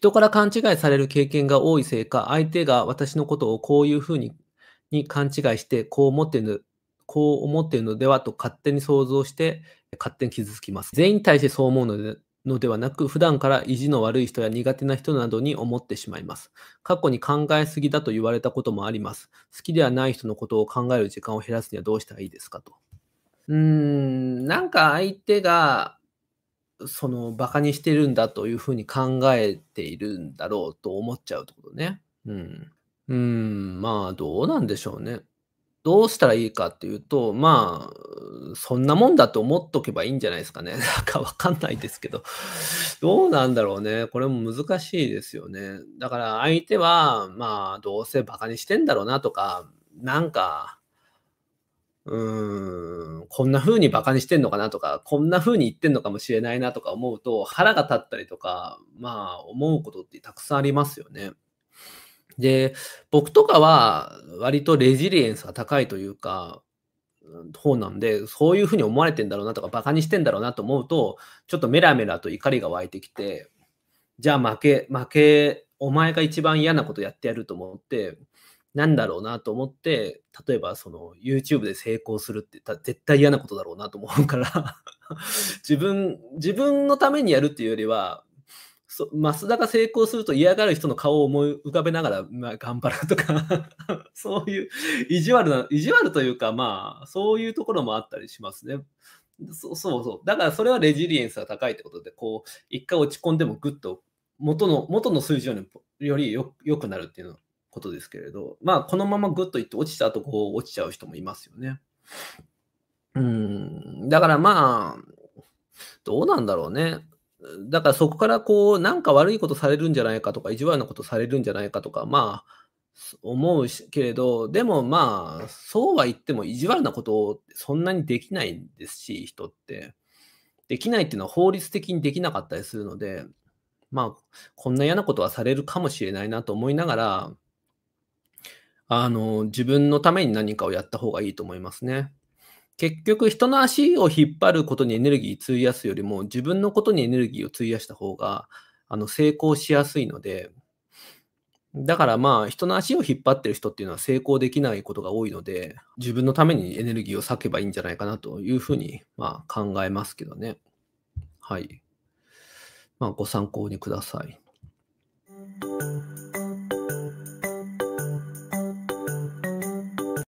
人から勘違いされる経験が多いせいか、相手が私のことをこういうふうにに勘違いして、こう思っている、こう思っているのではと勝手に想像して、勝手に傷つきます。全員に対してそう思うのでのではなく、普段から意地の悪い人や苦手な人などに思ってしまいます。過去に考えすぎだと言われたこともあります。好きではない人のことを考える時間を減らすにはどうしたらいいですかと。うーん、なんか相手がそのバカにしてるんだというふうに考えているんだろうと思っちゃうってことね。うん。うん、まあどうなんでしょうね。どうしたらいいかっていうと、まあ、そんなもんだと思っとけばいいんじゃないですかね。なんかわかんないですけど。どうなんだろうね。これも難しいですよね。だから相手は、まあ、どうせバカにしてんだろうなとか、なんか、うーん、こんな風にバカにしてんのかなとか、こんな風に言ってんのかもしれないなとか思うと腹が立ったりとか、まあ思うことってたくさんありますよね。で、僕とかは割とレジリエンスが高いというか、方なんで、そういうふうに思われてんだろうなとか、バカにしてんだろうなと思うと、ちょっとメラメラと怒りが湧いてきて、じゃあ負け、負け、お前が一番嫌なことやってやると思って、なんだろうなと思って、例えばその YouTube で成功するって絶対嫌なことだろうなと思うから自分、自分のためにやるっていうよりは、そ増田が成功すると嫌がる人の顔を思い浮かべながら、まあ、頑張るとか そういう意地悪な、意地悪というか、まあ、そういうところもあったりしますね。そうそうだからそれはレジリエンスが高いってことで、こう、一回落ち込んでもぐっと元の、元の数字よりよよくなるっていうのことですけれど、まあ、このままグッといって落ちたとこう落ちちゃう人もいますよね。うん、だからまあ、どうなんだろうね。だからそこからこう、なんか悪いことされるんじゃないかとか、意地悪なことされるんじゃないかとか、まあ、思うけれど、でもまあ、そうは言っても意地悪なことをそんなにできないんですし、人って。できないっていうのは法律的にできなかったりするので、まあ、こんな嫌なことはされるかもしれないなと思いながら、あの、自分のために何かをやった方がいいと思いますね。結局、人の足を引っ張ることにエネルギー費やすよりも、自分のことにエネルギーを費やした方が、あの、成功しやすいので、だからまあ、人の足を引っ張ってる人っていうのは成功できないことが多いので、自分のためにエネルギーを割けばいいんじゃないかなというふうに、まあ、考えますけどね。はい。まあ、ご参考にください。